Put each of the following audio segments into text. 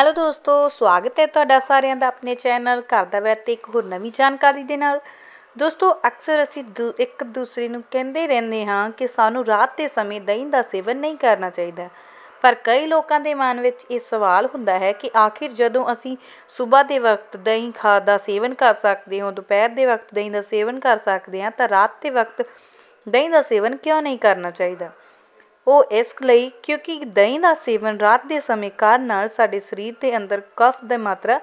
hello ਦੋਸਤੋ ਸਵਾਗਤ ਹੈ ਤੁਹਾਡਾ ਸਾਰਿਆਂ ਦਾ ਆਪਣੇ ਚੈਨਲ ਘਰ ਦਾ ਵੈਤ ਇੱਕ ਹੋਰ ਨਵੀਂ ਜਾਣਕਾਰੀ ਦੇ ਨਾਲ ਦੋਸਤੋ ਅਕਸਰ ਅਸੀਂ ਇੱਕ ਦੂਸਰੇ ਨੂੰ ਕਹਿੰਦੇ ਰਹਿੰਦੇ ਹਾਂ ਕਿ ਸਾਨੂੰ ਰਾਤ ਦੇ ਸਮੇਂ ਦਹੀਂ ਦਾ ਸੇਵਨ ਨਹੀਂ ਕਰਨਾ ਚਾਹੀਦਾ ਪਰ ਕਈ ਲੋਕਾਂ ਦੇ ਮਨ ਵਿੱਚ ਇਹ ਸਵਾਲ ਹੁੰਦਾ ਹੈ ਕਿ ਆਖਿਰ ਜਦੋਂ ਅਸੀਂ ਸਵੇਰ ਦੇ ਵਕਤ ਦਹੀਂ ਖਾਦ ਦਾ ਸੇਵਨ ਕਰ ਸਕਦੇ ਹਾਂ ਦੁਪਹਿਰ ਦੇ ਵਕਤ ਦਹੀਂ ਦਾ ਸੇਵਨ ਕਰ ਸਕਦੇ ਹਾਂ ਤਾਂ ਰਾਤ ਦੇ ਵਕਤ ਦਹੀਂ ਦਾ ਸੇਵਨ ਕਿਉਂ ਨਹੀਂ ਕਰਨਾ ਚਾਹੀਦਾ ਉਹ ਇਸ ਲਈ ਕਿਉਂਕਿ ਦਹੀਂ ਦਾ ਸੇਵਨ ਰਾਤ ਦੇ ਸਮੇਂ ਕਰਨ ਨਾਲ ਸਾਡੇ ਸਰੀਰ ਦੇ ਅੰਦਰ ਕਫ ਦੀ ਮਾਤਰਾ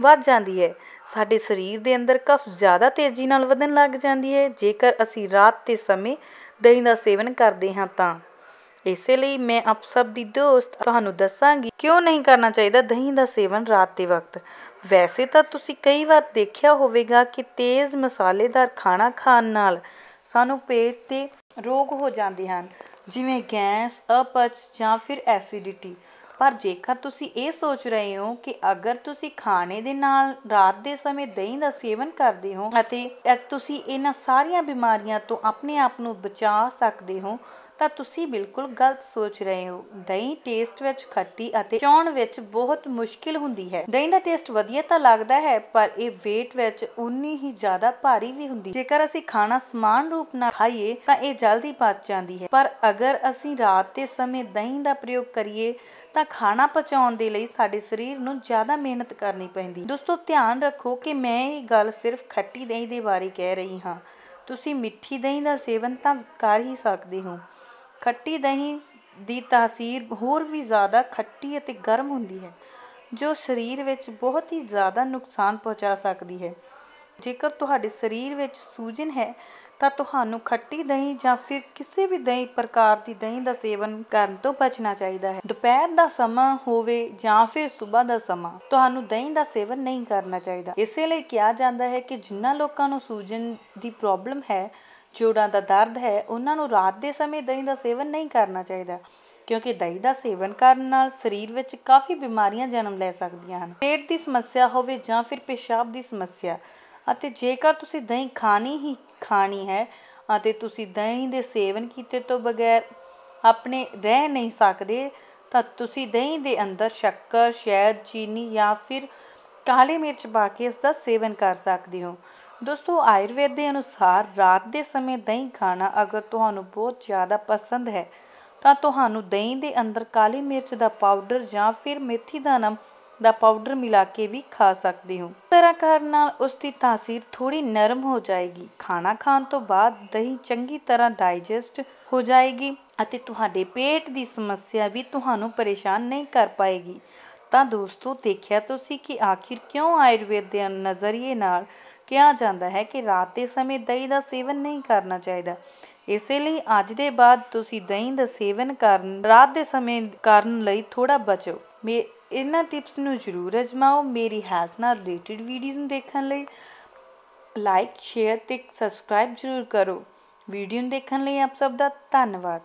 ਵੱਧ ਜਾਂਦੀ ਹੈ ਸਾਡੇ ਸਰੀਰ ਦੇ ਅੰਦਰ ਕਫ ਜ਼ਿਆਦਾ ਤੇਜ਼ੀ ਨਾਲ ਵਧਣ ਲੱਗ ਜਾਂਦੀ ਹੈ ਜੇਕਰ ਅਸੀਂ ਰਾਤ ਦੇ ਸਮੇਂ ਦਹੀਂ ਦਾ ਸੇਵਨ ਕਰਦੇ ਹਾਂ ਤਾਂ ਇਸੇ ਲਈ ਮੈਂ ਆਪ ਸਭ ਦੀ ਦੋਸਤ ਤੁਹਾਨੂੰ ਦੱਸਾਂਗੀ ਕਿਉਂ ਨਹੀਂ ਕਰਨਾ ਚਾਹੀਦਾ ਦਹੀਂ ਦਾ ਸੇਵਨ ਰਾਤ ਦੇ ਵਕਤ ਵੈਸੇ ਤਾਂ ਤੁਸੀਂ ਕਈ ਵਾਰ ਦੇਖਿਆ ਹੋਵੇਗਾ ਕਿ ਤੇਜ਼ ਮਸਾਲੇਦਾਰ ਖਾਣਾ ਖਾਣ ਨਾਲ ਸਾਨੂੰ ਪੇਟ ਤੇ ਰੋਗ ਹੋ ਜਾਂਦੇ ਹਨ ਜਿਵੇਂ ਗੈਸ ਅਪਚ ਜਾਂ ਫਿਰ ਐਸਿਡਿਟੀ ਪਰ ਜੇਕਰ ਤੁਸੀਂ ਇਹ ਸੋਚ ਰਹੇ ਹੋ ਕਿ ਅਗਰ ਤੁਸੀਂ ਖਾਣੇ ਦੇ ਨਾਲ ਰਾਤ ਦੇ ਸਮੇਂ ਦਹੀਂ ਦਾ ਸੇਵਨ ਕਰਦੇ ਹੋ ਅਤੇ ਤੁਸੀਂ ਇਹਨਾਂ ਸਾਰੀਆਂ ਬਿਮਾਰੀਆਂ ਤੋਂ ਆਪਣੇ ਆਪ ਨੂੰ ਬਚਾ ਸਕਦੇ ਹੋ ਤਾਂ ਤੁਸੀਂ ਬਿਲਕੁਲ ਗਲਤ ਸੋਚ ਰਹੇ ਹੋ ਦਹੀਂ ਟੇਸਟ ਵਿੱਚ ਖੱਟੀ ਅਤੇ ਚੌਣ ਵਿੱਚ ਬਹੁਤ ਮੁਸ਼ਕਿਲ ਹੁੰਦੀ ਹੈ ਦਹੀਂ ਦਾ ਟੇਸਟ ਵਧੀਆ ਤਾਂ ਲੱਗਦਾ ਹੈ ਪਰ ਇਹ weight ਵਿੱਚ ਉਨੀ ਹੀ ਜ਼ਿਆਦਾ ਭਾਰੀ ਵੀ ਹੁੰਦੀ ਜੇਕਰ ਅਸੀਂ ਖਾਣਾ ਸਮਾਨ ਰੂਪ ਨਾਲ ਖਾਈਏ ਤਾਂ ਇਹ ਜਲਦੀ ਪਚ ਜਾਂਦੀ ਹੈ ਪਰ ਅਗਰ ਅਸੀਂ ਰਾਤ ਦੇ ਸਮੇਂ ਦਹੀਂ ਦਾ ਪ੍ਰਯੋਗ ਕਰੀਏ ਤਾਂ ਖਾਣਾ ਪਚਾਉਣ ਦੇ ਲਈ ਸਾਡੇ ਸਰੀਰ ਨੂੰ ਜ਼ਿਆਦਾ ਮਿਹਨਤ ਕਰਨੀ ਪੈਂਦੀ ਦੋਸਤੋ ਧਿਆਨ ਰੱਖੋ ਕਿ ਮੈਂ ਇਹ ਗੱਲ ਸਿਰਫ ਖੱਟੀ ਦਹੀਂ ਦੇ ਬਾਰੇ ਕਹਿ ਰਹੀ ਹਾਂ ਤੁਸੀਂ ਮਿੱਠੀ ਦਹੀਂ ਦਾ ਸੇਵਨ ਤਾਂ ਕਰ ਹੀ ਸਕਦੇ ਹੋ ਖੱਟੀ ਦਹੀਂ ਦੀ ਤਾਸੀਰ ਹੋਰ ਵੀ ਜ਼ਿਆਦਾ ਖੱਟੀ ਅਤੇ ਗਰਮ ਹੁੰਦੀ ਹੈ ਜੋ ਸਰੀਰ ਵਿੱਚ ਬਹੁਤ ਹੀ ਜ਼ਿਆਦਾ ਨੁਕਸਾਨ ਪਹੁੰਚਾ ਸਕਦੀ ਹੈ ਜੇਕਰ ਤੁਹਾਡੇ ਸਰੀਰ ਵਿੱਚ ਸੂਜਨ ਹੈ ਤਾਂ ਤੁਹਾਨੂੰ ਖੱਟੀ ਦਹੀਂ ਜਾਂ ਫਿਰ ਕਿਸੇ ਵੀ ਦਹੀਂ ਪ੍ਰਕਾਰ ਦੀ ਦਹੀਂ ਦਾ ਸੇਵਨ ਕਰਨ ਤੋਂ ਬਚਣਾ ਚਾਹੀਦਾ ਹੈ ਦੁਪਹਿਰ ਦਾ ਸਮਾਂ ਹੋਵੇ ਜਾਂ ਫਿਰ ਸਵੇਰ ਦਾ ਸਮਾਂ ਤੁਹਾਨੂੰ ਦਹੀਂ ਦਾ ਸੇਵਨ ਨਹੀਂ ਕਰਨਾ ਚਾਹੀਦਾ ਇਸੇ ਲਈ ਕਿਹਾ ਜਾਂਦਾ ਹੈ ਕਿ ਜਿਨ੍ਹਾਂ ਲੋਕਾਂ ਨੂੰ ਸੂਜਨ ਦੀ ਪ੍ਰੋਬਲਮ ਹੈ ਜੋੜਾਂ ਦਾ ਦਰਦ ਹੈ ਉਹਨਾਂ ਨੂੰ ਰਾਤ ਦੇ ਸਮੇਂ ਦਹੀਂ ਦਾ ਸੇਵਨ ਨਹੀਂ ਕਰਨਾ ਚਾਹੀਦਾ ਕਿਉਂਕਿ ਦਹੀਂ ਦਾ ਸੇਵਨ ਕਰਨ ਨਾਲ ਸਰੀਰ ਵਿੱਚ ਕਾਫੀ ਬਿਮਾਰੀਆਂ ਜਨਮ ਲੈ ਸਕਦੀਆਂ ਹਨ ਪੇਟ ਦੀ ਸਮੱਸਿਆ ਹੋਵੇ ਜਾਂ ਫਿਰ ਪੇਸ਼ਾਬ ਦੀ ਸਮੱਸਿਆ ਅਤੇ ਜੇਕਰ ਤੁਸੀਂ ਦਹੀਂ ਖਾਣੀ ਹੀ ਖਾਣੀ ਹੈ ਅਤੇ ਤੁਸੀਂ ਦਹੀਂ ਦੇ ਸੇਵਨ ਕੀਤੇ ਤੋਂ ਬਗੈਰ ਆਪਣੇ ਰਹਿ ਨਹੀਂ ਸਕਦੇ ਤਾਂ ਤੁਸੀਂ ਦਹੀਂ ਦੇ ਅੰਦਰ ਸ਼ੱਕਰ ਸ਼ਹਿਦ ਚੀਨੀ ਜਾਂ ਫਿਰ ਕਾਲੀ ਮਿਰਚ ਪਾ ਕੇ ਇਸ ਦਾ ਸੇਵਨ ਕਰ ਸਕਦੇ ਹੋ ਦੋਸਤੋ ਆਯੁਰਵੇਦ ਦੇ ਅਨੁਸਾਰ ਰਾਤ ਦੇ ਸਮੇਂ ਦਹੀਂ ਖਾਣਾ ਅਗਰ ਤੁਹਾਨੂੰ ਬਹੁਤ ਜ਼ਿਆਦਾ ਪਸੰਦ ਹੈ ਤਾਂ ਤੁਹਾਨੂੰ ਦਹੀਂ ਦੇ ਅੰਦਰ ਕਾਲੀ ਮਿਰਚ ਦਾ ਪਾਊਡਰ ਜਾਂ ਫਿਰ ਮੇਥੀ ਦਾ ਨਮ ਦਾ ਪਾਊਡਰ ਮਿਲਾ ਕੇ ਵੀ ਖਾ ਸਕਦੇ ਹੋ ਇਸ ਤਰ੍ਹਾਂ ਕਰਨ ਨਾਲ ਉਸ ਦੀ ਤਾਸੀਰ ਥੋੜੀ ਨਰਮ ਹੋ ਜਾਏਗੀ ਖਾਣਾ ਖਾਣ ਤੋਂ ਬਾਅਦ ਦਹੀਂ ਚੰਗੀ ਤਰ੍ਹਾਂ ਡਾਈਜੈਸਟ ਹੋ ਜਾਏਗੀ ਅਤੇ ਤੁਹਾਡੇ ਪੇਟ ਦੀ ਸਮੱਸਿਆ ਵੀ ਤੁਹਾਨੂੰ ਪਰੇਸ਼ਾਨ ਨਹੀਂ ਕਰ ਪਾਏਗੀ ਤਾਂ ਦੋਸਤੋ ਦੇਖਿਆ ਤੁਸੀਂ ਕਿ ਆਖਿਰ ਕਿਉਂ ਆਯੁਰਵੇਦ ਦੇ ਨਜ਼ਰੀਏ ਨਾਲ ਕਿਹਾ ਜਾਂਦਾ ਹੈ ਕਿ ਰਾਤ ਦੇ ਸਮੇਂ ਦਹੀਂ ਦਾ ਸੇਵਨ ਨਹੀਂ ਕਰਨਾ ਚਾਹੀਦਾ ਇਸੇ ਲਈ ਅੱਜ ਦੇ ਬਾਅਦ ਤੁਸੀਂ ਦਹੀਂ ਦਾ ਸੇਵਨ ਕਰਨ ਰਾਤ ਦੇ ਸਮੇਂ ਕਰਨ ਲਈ ਥੋੜਾ ਬਚੋ ਮੇ ਇਹਨਾਂ ਟਿਪਸ ਨੂੰ ਜ਼ਰੂਰ ਅਜਮਾਓ ਮੇਰੀ ਹੈਲਥ ਨਾਲ ਰਿਲੇਟਡ ਵੀਡੀਓਜ਼ ਨੂੰ ਦੇਖਣ ਲਈ ਲਾਈਕ ਸ਼ੇਅਰ ਤੇ ਸਬਸਕ੍ਰਾਈਬ ਜ਼ਰੂਰ ਕਰੋ ਵੀਡੀਓ ਨੂੰ ਦੇਖਣ ਲਈ ਆਪ ਸਭ ਦਾ ਧੰਨਵਾਦ